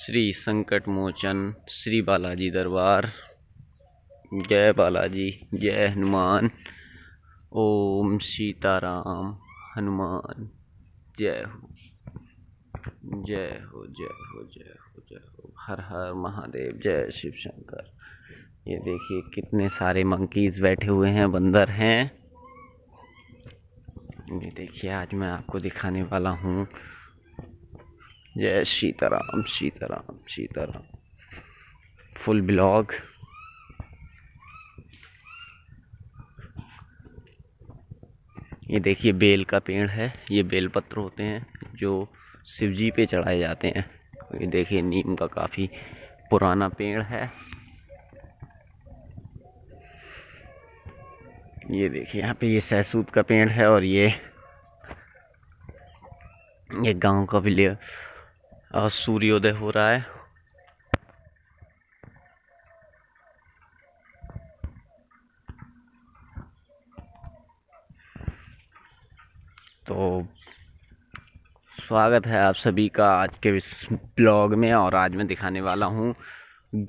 श्री संकट मोचन श्री बालाजी दरबार जय बालाजी जय हनुमान ओम सीताराम हनुमान जय हो जय हो जय हो जय हो जय हो हर हर महादेव जय शिव शंकर ये देखिए कितने सारे मंकीज बैठे हुए हैं बंदर हैं ये देखिए आज मैं आपको दिखाने वाला हूँ जय सीताराम सीताराम सीताराम फुल ब्लॉग ये देखिए बेल का पेड़ है ये बेल पत्र होते हैं जो शिवजी पे चढ़ाए जाते हैं ये देखिए नीम का काफ़ी पुराना पेड़ है ये देखिए यहाँ पे ये सहसूत का पेड़ है और ये ये गांव का भी और सूर्योदय हो रहा है तो स्वागत है आप सभी का आज के इस ब्लॉग में और आज मैं दिखाने वाला हूँ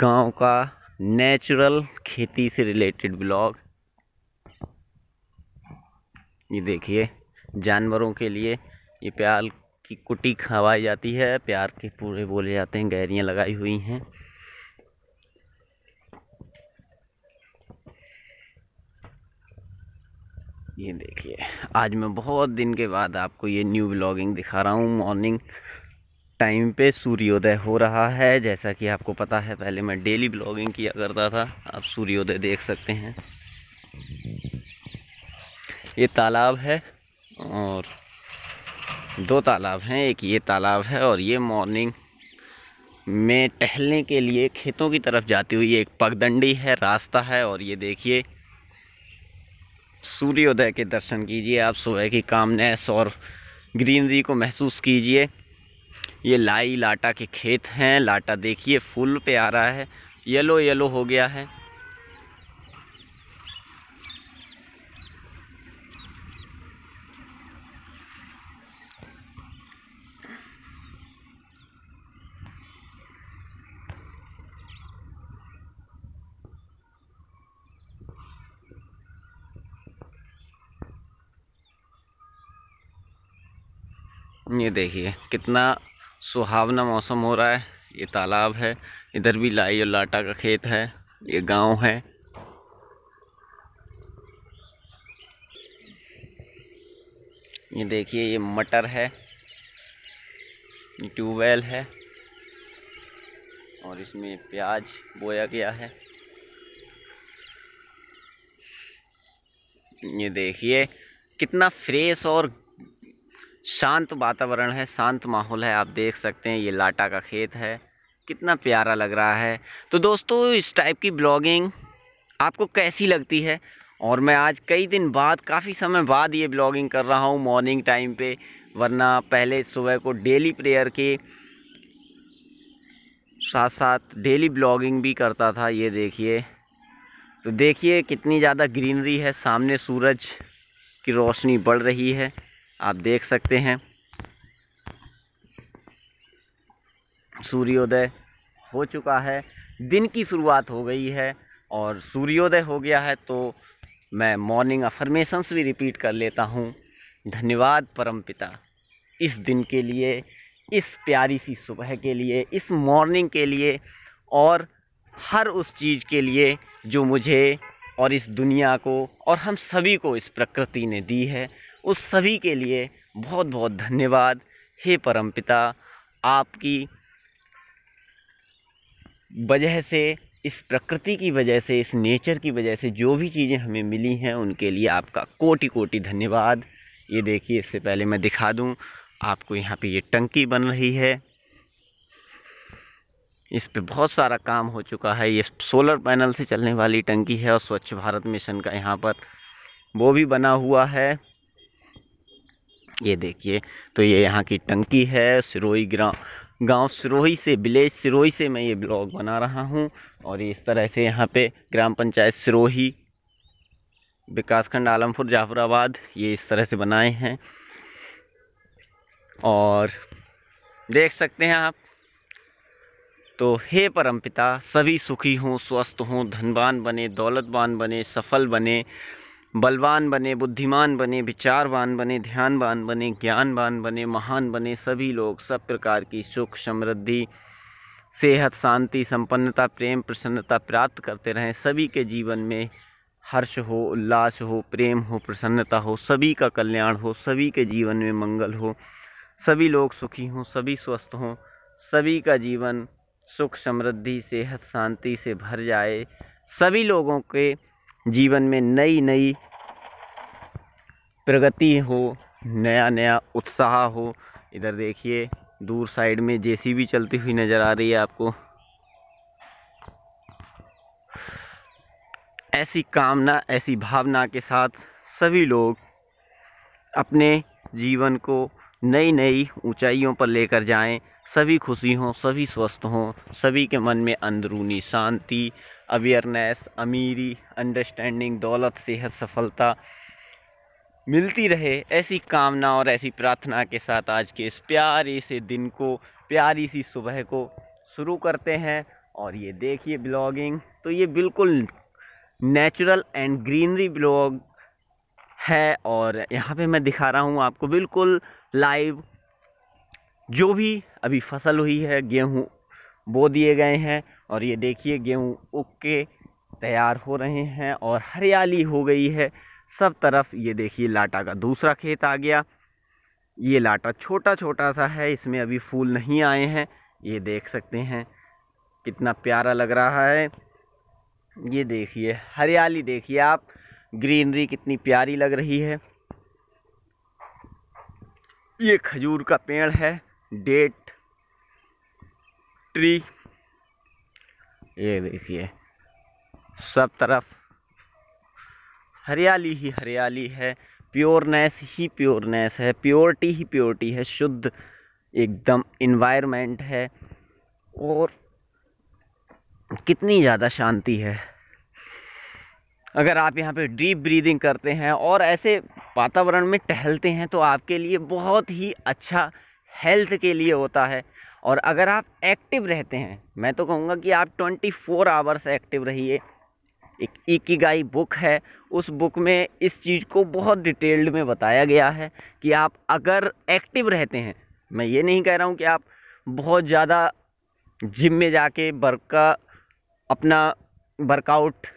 गांव का नेचुरल खेती से रिलेटेड ब्लॉग ये देखिए जानवरों के लिए ये प्याल की कुटी खवाई जाती है प्यार के पूरे बोले जाते हैं गैरियाँ लगाई हुई हैं ये देखिए आज मैं बहुत दिन के बाद आपको ये न्यू ब्लॉगिंग दिखा रहा हूँ मॉर्निंग टाइम पे सूर्योदय हो रहा है जैसा कि आपको पता है पहले मैं डेली ब्लॉगिंग किया करता था आप सूर्योदय देख सकते हैं ये तालाब है और दो तालाब हैं एक ये तालाब है और ये मॉर्निंग में टहलने के लिए खेतों की तरफ जाती हुई एक पगडंडी है रास्ता है और ये देखिए सूर्योदय के दर्शन कीजिए आप सुबह की कामनेस और ग्रीनरी को महसूस कीजिए ये लाई लाटा के खेत हैं लाटा देखिए फूल पे आ रहा है येलो येलो हो गया है ये देखिए कितना सुहावना मौसम हो रहा है ये तालाब है इधर भी लाई और लाटा का खेत है ये गांव है ये देखिए ये मटर है ट्यूबवेल है और इसमें प्याज बोया गया है ये देखिए कितना फ्रेश और शांत वातावरण है शांत माहौल है आप देख सकते हैं ये लाटा का खेत है कितना प्यारा लग रहा है तो दोस्तों इस टाइप की ब्लॉगिंग आपको कैसी लगती है और मैं आज कई दिन बाद काफ़ी समय बाद ये ब्लॉगिंग कर रहा हूँ मॉर्निंग टाइम पे वरना पहले सुबह को डेली प्रेयर के साथ साथ डेली ब्लॉगिंग भी करता था ये देखिए तो देखिए कितनी ज़्यादा ग्रीनरी है सामने सूरज की रोशनी बढ़ रही है आप देख सकते हैं सूर्योदय हो चुका है दिन की शुरुआत हो गई है और सूर्योदय हो गया है तो मैं मॉर्निंग अफर्मेशंस भी रिपीट कर लेता हूँ धन्यवाद परमपिता इस दिन के लिए इस प्यारी सी सुबह के लिए इस मॉर्निंग के लिए और हर उस चीज़ के लिए जो मुझे और इस दुनिया को और हम सभी को इस प्रकृति ने दी है उस सभी के लिए बहुत बहुत धन्यवाद हे परमपिता आपकी वजह से इस प्रकृति की वजह से इस नेचर की वजह से जो भी चीज़ें हमें मिली हैं उनके लिए आपका कोटि कोटि धन्यवाद ये देखिए इससे पहले मैं दिखा दूं आपको यहाँ पे ये टंकी बन रही है इस पे बहुत सारा काम हो चुका है ये सोलर पैनल से चलने वाली टंकी है और स्वच्छ भारत मिशन का यहाँ पर वो भी बना हुआ है ये देखिए तो ये यहाँ की टंकी है सिरोही ग्राम गांव सिरोही से विलेज सिरोही से मैं ये ब्लॉग बना रहा हूँ और इस तरह से यहाँ पे ग्राम पंचायत सिरोही विकासखंड आलमपुर जाफराबाद ये इस तरह से बनाए हैं और देख सकते हैं आप तो हे परमपिता सभी सुखी हों स्वस्थ हों धनवान बने दौलतवान बने सफल बने बलवान बने बुद्धिमान बने विचारवान बने ध्यानवान बने ज्ञानवान बने महान बने सभी लोग सब प्रकार की सुख समृद्धि सेहत शांति संपन्नता प्रेम प्रसन्नता प्राप्त करते रहें सभी के जीवन में हर्ष हो उल्लास हो प्रेम हो प्रसन्नता हो सभी का कल्याण हो सभी के जीवन में मंगल हो सभी लोग सुखी हों सभी स्वस्थ हों सभी का जीवन सुख समृद्धि सेहत शांति से भर जाए सभी लोगों के जीवन में नई नई प्रगति हो नया नया उत्साह हो इधर देखिए दूर साइड में जेसीबी चलती हुई नज़र आ रही है आपको ऐसी कामना ऐसी भावना के साथ सभी लोग अपने जीवन को नई नई ऊंचाइयों पर लेकर जाएं सभी खुशी हों सभी स्वस्थ हों सभी के मन में अंदरूनी शांति अवेयरनेस अमीरी अंडरस्टैंडिंग दौलत सेहत सफलता मिलती रहे ऐसी कामना और ऐसी प्रार्थना के साथ आज के इस प्यारे से दिन को प्यारी सी सुबह को शुरू करते हैं और ये देखिए ब्लॉगिंग तो ये बिल्कुल नेचुरल एंड ग्रीनरी ब्लॉग है और यहाँ पे मैं दिखा रहा हूँ आपको बिल्कुल लाइव जो भी अभी फसल हुई है गेहूँ बो दिए गए हैं और ये देखिए गेहूँ उग के तैयार हो रहे हैं और हरियाली हो गई है सब तरफ ये देखिए लाटा का दूसरा खेत आ गया ये लाटा छोटा छोटा सा है इसमें अभी फूल नहीं आए हैं ये देख सकते हैं कितना प्यारा लग रहा है ये देखिए हरियाली देखिए आप ग्रीनरी कितनी प्यारी लग रही है ये खजूर का पेड़ है डेट ट्री ये देखिए सब तरफ हरियाली ही हरियाली है प्योरनेस ही प्योरनेस है प्योरिटी ही प्योरिटी है शुद्ध एकदम इन्वायरमेंट है और कितनी ज़्यादा शांति है अगर आप यहाँ पे डीप ब्रीदिंग करते हैं और ऐसे वातावरण में टहलते हैं तो आपके लिए बहुत ही अच्छा हेल्थ के लिए होता है और अगर आप एक्टिव रहते हैं मैं तो कहूँगा कि आप 24 फोर आवर्स एक्टिव रहिए एक गाई बुक है उस बुक में इस चीज़ को बहुत डिटेल्ड में बताया गया है कि आप अगर एक्टिव रहते हैं मैं ये नहीं कह रहा हूँ कि आप बहुत ज़्यादा जिम में जाके वर्क का अपना वर्कआउट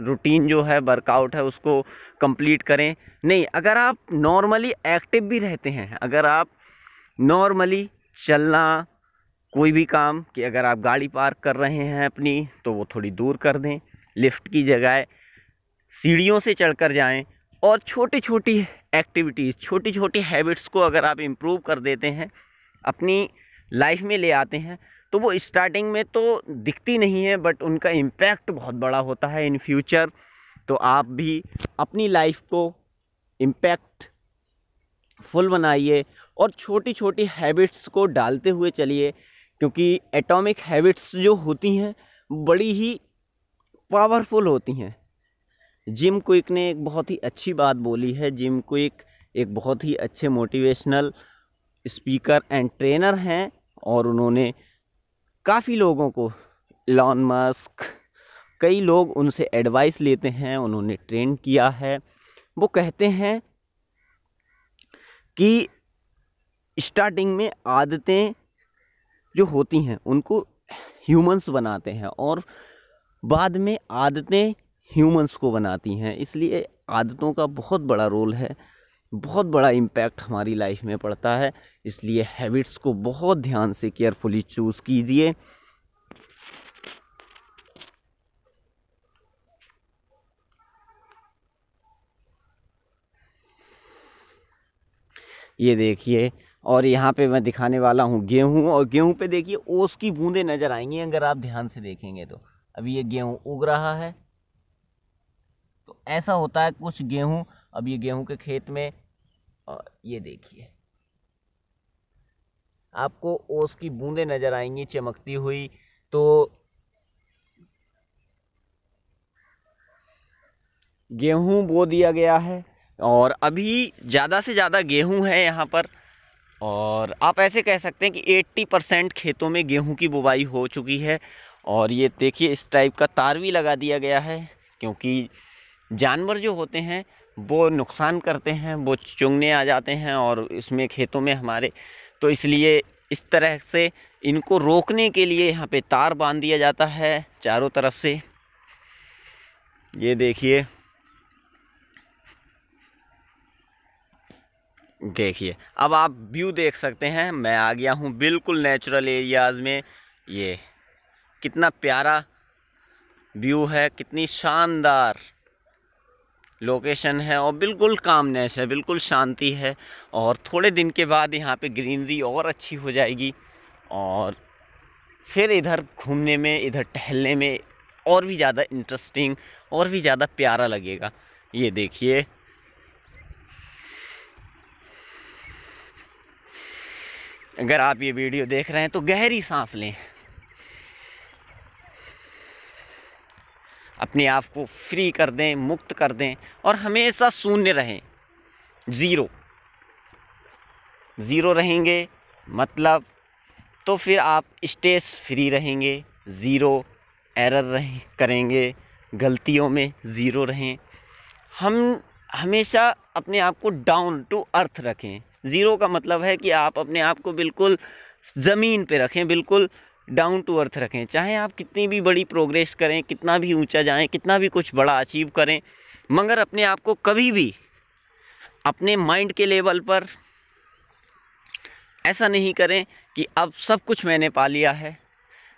रूटीन जो है वर्कआउट है उसको कंप्लीट करें नहीं अगर आप नॉर्मली एक्टिव भी रहते हैं अगर आप नॉर्मली चलना कोई भी काम कि अगर आप गाड़ी पार्क कर रहे हैं अपनी तो वो थोड़ी दूर कर दें लिफ्ट की जगह सीढ़ियों से चढ़कर जाएं और छोटी छोटी एक्टिविटीज़ छोटी छोटी हैबिट्स को अगर आप इम्प्रूव कर देते हैं अपनी लाइफ में ले आते हैं तो वो स्टार्टिंग में तो दिखती नहीं है बट उनका इम्पैक्ट बहुत बड़ा होता है इन फ्यूचर तो आप भी अपनी लाइफ को इम्पैक्ट फुल बनाइए और छोटी छोटी हैबिट्स को डालते हुए चलिए क्योंकि एटॉमिक हैबिट्स जो होती हैं बड़ी ही पावरफुल होती हैं जिम क्विक ने एक बहुत ही अच्छी बात बोली है जिम क्विक एक बहुत ही अच्छे मोटिवेशनल स्पीकर एंड ट्रेनर हैं और उन्होंने काफ़ी लोगों को लॉन मस्क कई लोग उनसे एडवाइस लेते हैं उन्होंने ट्रेन किया है वो कहते हैं कि स्टार्टिंग में आदतें जो होती हैं उनको ह्यूमंस बनाते हैं और बाद में आदतें ह्यूमंस को बनाती हैं इसलिए आदतों का बहुत बड़ा रोल है बहुत बड़ा इम्पैक्ट हमारी लाइफ में पड़ता है इसलिए हैबिट्स को बहुत ध्यान से केयरफुली चूज़ कीजिए ये देखिए और यहाँ पे मैं दिखाने वाला हूँ गेहूँ और गेहूँ पे देखिए ओस की बूंदे नज़र आएंगी अगर आप ध्यान से देखेंगे तो अभी ये गेहूँ उग रहा है तो ऐसा होता है कुछ गेहूँ अब ये गेहूँ के खेत में और ये देखिए आपको ओस की बूंदे नज़र आएंगी चमकती हुई तो गेहूँ बो दिया गया है और अभी ज़्यादा से ज़्यादा गेहूं है यहाँ पर और आप ऐसे कह सकते हैं कि 80 परसेंट खेतों में गेहूं की बुवाई हो चुकी है और ये देखिए इस टाइप का तार भी लगा दिया गया है क्योंकि जानवर जो होते हैं वो नुकसान करते हैं वो चुंगने आ जाते हैं और इसमें खेतों में हमारे तो इसलिए इस तरह से इनको रोकने के लिए यहाँ पे तार बांध दिया जाता है चारों तरफ से ये देखिए देखिए अब आप व्यू देख सकते हैं मैं आ गया हूँ बिल्कुल नेचुरल एरियाज़ में ये कितना प्यारा व्यू है कितनी शानदार लोकेशन है और बिल्कुल कामनेस है बिल्कुल शांति है और थोड़े दिन के बाद यहाँ पे ग्रीनरी और अच्छी हो जाएगी और फिर इधर घूमने में इधर टहलने में और भी ज़्यादा इंटरेस्टिंग और भी ज़्यादा प्यारा लगेगा ये देखिए अगर आप ये वीडियो देख रहे हैं तो गहरी सांस लें अपने आप को फ्री कर दें मुक्त कर दें और हमेशा शून्य रहें ज़ीरो ज़ीरो रहेंगे मतलब तो फिर आप स्टेज फ्री रहेंगे ज़ीरो एरर रहें करेंगे गलतियों में ज़ीरो रहें हम हमेशा अपने आप को डाउन टू अर्थ रखें ज़ीरो का मतलब है कि आप अपने आप को बिल्कुल ज़मीन पे रखें बिल्कुल डाउन टू अर्थ रखें चाहे आप कितनी भी बड़ी प्रोग्रेस करें कितना भी ऊंचा जाएं कितना भी कुछ बड़ा अचीव करें मगर अपने आप को कभी भी अपने माइंड के लेवल पर ऐसा नहीं करें कि अब सब कुछ मैंने पा लिया है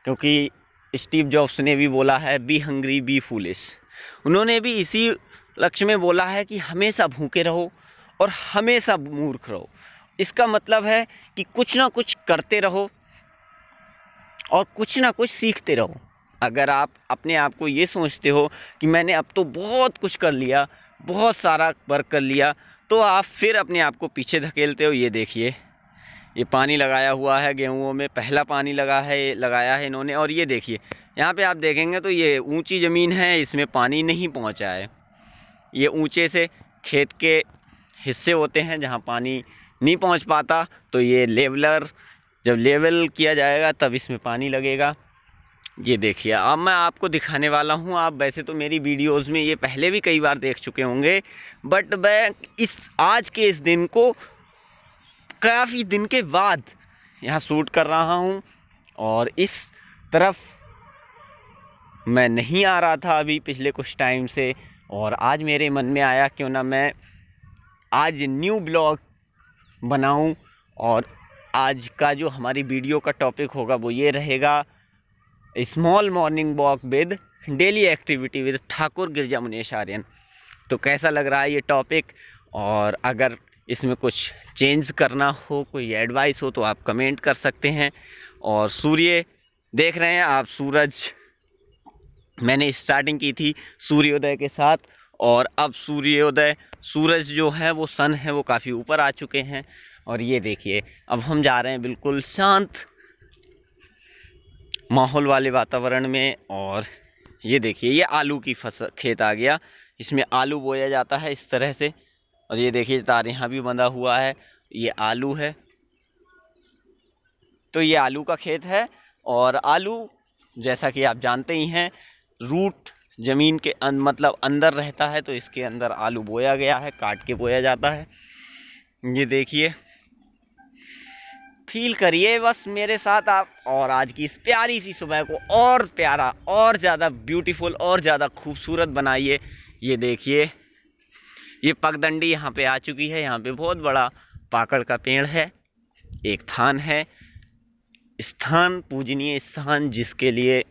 क्योंकि स्टीव जॉब्स ने भी बोला है बी हंग्री बी फूलिश उन्होंने भी इसी लक्ष्य में बोला है कि हमेशा भूखे रहो और हमेशा मूर्ख रहो इसका मतलब है कि कुछ ना कुछ करते रहो और कुछ ना कुछ सीखते रहो अगर आप अपने आप को ये सोचते हो कि मैंने अब तो बहुत कुछ कर लिया बहुत सारा वर्क कर लिया तो आप फिर अपने आप को पीछे धकेलते हो ये देखिए ये पानी लगाया हुआ है गेहूँ में पहला पानी लगा है लगाया है इन्होंने और ये देखिए यहाँ पे आप देखेंगे तो ये ऊंची ज़मीन है इसमें पानी नहीं पहुँचा है ये ऊंचे से खेत के हिस्से होते हैं जहाँ पानी नहीं पहुँच पाता तो ये लेवलर जब लेवल किया जाएगा तब इसमें पानी लगेगा ये देखिए अब मैं आपको दिखाने वाला हूँ आप वैसे तो मेरी वीडियोस में ये पहले भी कई बार देख चुके होंगे बट मैं इस आज के इस दिन को काफ़ी दिन के बाद यहाँ शूट कर रहा हूँ और इस तरफ मैं नहीं आ रहा था अभी पिछले कुछ टाइम से और आज मेरे मन में आया क्यों ना मैं आज न्यू ब्लॉग बनाऊं और आज का जो हमारी वीडियो का टॉपिक होगा वो ये रहेगा small morning walk with daily activity with Thakur Girja Munesh Aryan तो कैसा लग रहा है ये टॉपिक और अगर इसमें कुछ चेंज करना हो कोई एडवाइस हो तो आप कमेंट कर सकते हैं और सूर्य देख रहे हैं आप सूरज मैंने स्टार्टिंग की थी सूर्योदय के साथ और अब सूर्योदय सूरज जो है वो सन है वो काफ़ी ऊपर आ चुके हैं और ये देखिए अब हम जा रहे हैं बिल्कुल शांत माहौल वाले वातावरण में और ये देखिए ये आलू की फसल खेत आ गया इसमें आलू बोया जाता है इस तरह से और ये देखिए तार यहाँ भी बंधा हुआ है ये आलू है तो ये आलू का खेत है और आलू जैसा कि आप जानते ही हैं रूट ज़मीन के अन, अं, मतलब अंदर रहता है तो इसके अंदर आलू बोया गया है काट के बोया जाता है ये देखिए फील करिए बस मेरे साथ आप और आज की इस प्यारी सी सुबह को और प्यारा और ज़्यादा ब्यूटीफुल और ज़्यादा खूबसूरत बनाइए ये देखिए ये पगडंडी यहाँ पे आ चुकी है यहाँ पे बहुत बड़ा पाकड़ का पेड़ है एक थान है स्थान पूजनीय स्थान जिसके लिए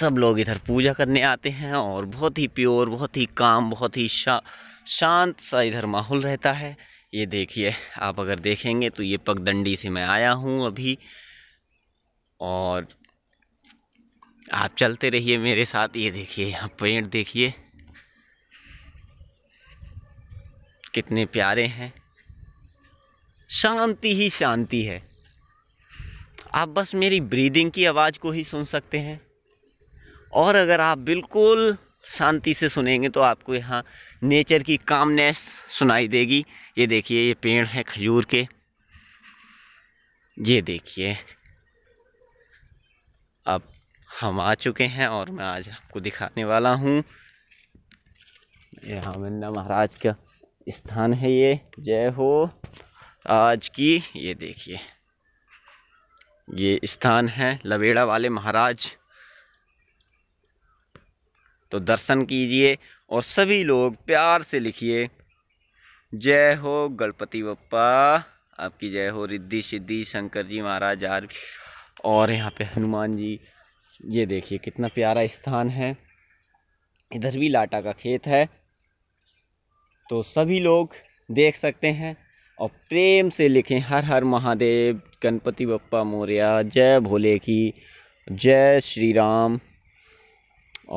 सब लोग इधर पूजा करने आते हैं और बहुत ही प्योर बहुत ही काम बहुत ही शा शांत सा इधर माहौल रहता है ये देखिए आप अगर देखेंगे तो ये पगडंडी से मैं आया हूँ अभी और आप चलते रहिए मेरे साथ ये देखिए यहाँ पेड़ देखिए कितने प्यारे हैं शांति ही शांति है आप बस मेरी ब्रीदिंग की आवाज़ को ही सुन सकते हैं और अगर आप बिल्कुल शांति से सुनेंगे तो आपको यहाँ नेचर की कामनेस सुनाई देगी ये देखिए ये पेड़ है खजूर के ये देखिए अब हम आ चुके हैं और मैं आज आपको दिखाने वाला हूँ यहाँ मन्ना महाराज का स्थान है ये जय हो आज की ये देखिए ये स्थान है लवेड़ा वाले महाराज तो दर्शन कीजिए और सभी लोग प्यार से लिखिए जय हो गणपति बप्पा आपकी जय हो रिद्धि सिद्धि शंकर जी महाराज आर और यहाँ पे हनुमान जी ये देखिए कितना प्यारा स्थान है इधर भी लाटा का खेत है तो सभी लोग देख सकते हैं और प्रेम से लिखें हर हर महादेव गणपति बप्पा मौर्या जय भोले की जय श्री राम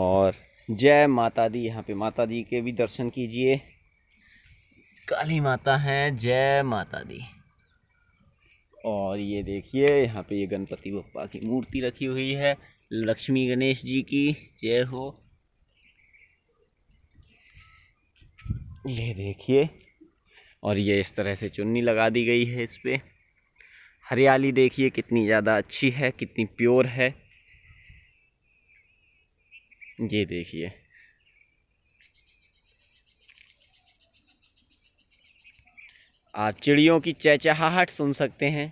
और जय माता दी यहाँ पे माता दी के भी दर्शन कीजिए काली माता है जय माता दी और ये देखिए यहाँ पे ये गणपति बप्पा की मूर्ति रखी हुई है लक्ष्मी गणेश जी की जय हो ये देखिए और ये इस तरह से चुन्नी लगा दी गई है इस पर हरियाली देखिए कितनी ज़्यादा अच्छी है कितनी प्योर है ये देखिए आप चिड़ियों की चहचहाहट सुन सकते हैं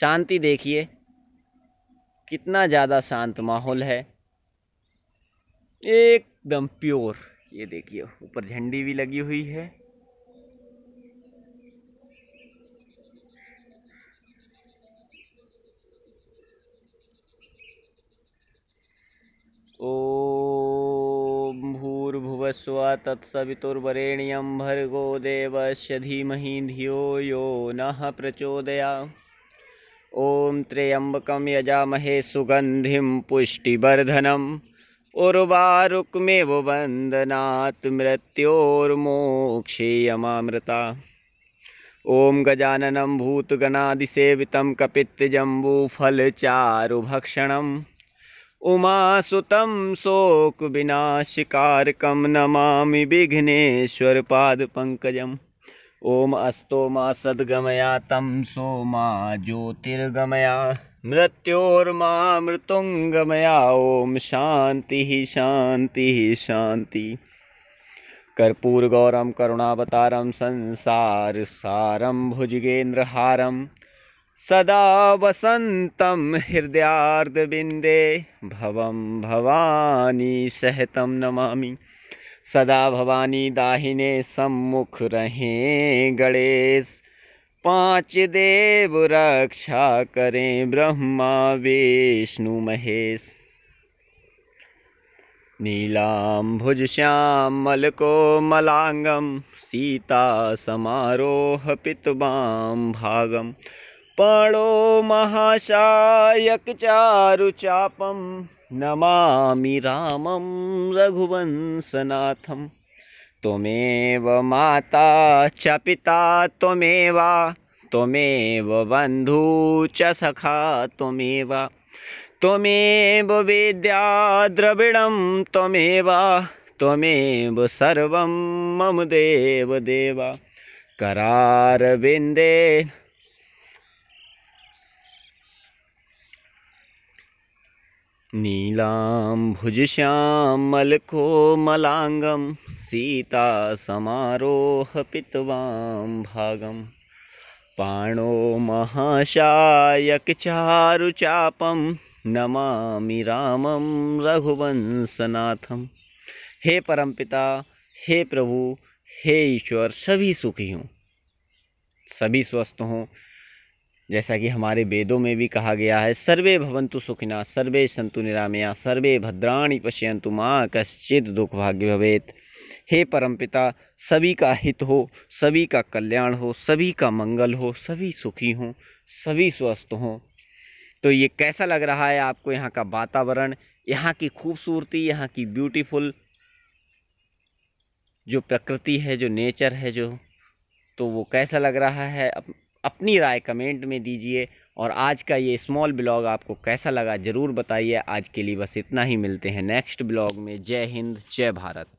शांति देखिए कितना ज़्यादा शांत माहौल है एकदम प्योर ये देखिए ऊपर झंडी भी लगी हुई है स्व तत्सवितुर्वरेण्यं भर्गो देवस्य धीमहि धियो यो नः प्रचोदया ॐ त्र्यम्बकं यजामहे सुगन्धिं पुष्टिवर्धनम् उर्वारुक्मेव वन्दनात् मृत्योर्मोक्षेयमामृता ॐ गजाननं भूतगणादिसेवितं कपित्जम्बूफलचारुभक्षणम् उमा उमासुतं शोकविनाशिकारकं नमामि विघ्नेश्वरपादपङ्कजम् ओम अस्तो मा सद्गमया तम सो मा ज्योतिर्गमया मृत्योर्मा मृतुंगमया ही शांति कर्पूर गौरम करुणावतारम संसार सारम भुजगेन्द्र भुजगेन्द्रहारम् सदा वसन्तं हृदयार्दबिन्दे भव भवानी सहत नमामि सदा भवानी दाहिने सम्मुख रहें गणेश पांच देव रक्षा करें ब्रह्मा विष्णु महेश नीलाम्भुज मलांगम सीता समारोह भागम पणो महाशायकचारुचापं नमामि रामं रघुवंशनाथं त्वमेव माता च पिता त्वमेव त्वमेव बन्धु च सखा त्वमेव त्वमेव द्रविणं त्वमेव त्वमेव सर्वं मम देवदेव करारविन्दे नीलाम्भुजश्यामलकोमलाङ्गं सीतासमारोहपितवां भागं पाणो महाशायकचारुचापं नमामि रामं रघुवंशनाथम हे परमपिता हे प्रभु हे ईश्वर सभी सुखी हों सभी स्वस्थ हों जैसा कि हमारे वेदों में भी कहा गया है सर्वे भवंतु सुखिना सर्वे संतु निरामया सर्वे भद्राणी पश्यंतु माँ कश्चित दुख भाग्य भवेत हे परमपिता सभी का हित हो सभी का कल्याण हो सभी का मंगल हो सभी सुखी हों सभी स्वस्थ हों तो ये कैसा लग रहा है आपको यहाँ का वातावरण यहाँ की खूबसूरती यहाँ की ब्यूटीफुल जो प्रकृति है जो नेचर है जो तो वो कैसा लग रहा है अपनी राय कमेंट में दीजिए और आज का ये स्मॉल ब्लॉग आपको कैसा लगा ज़रूर बताइए आज के लिए बस इतना ही मिलते हैं नेक्स्ट ब्लॉग में जय हिंद जय भारत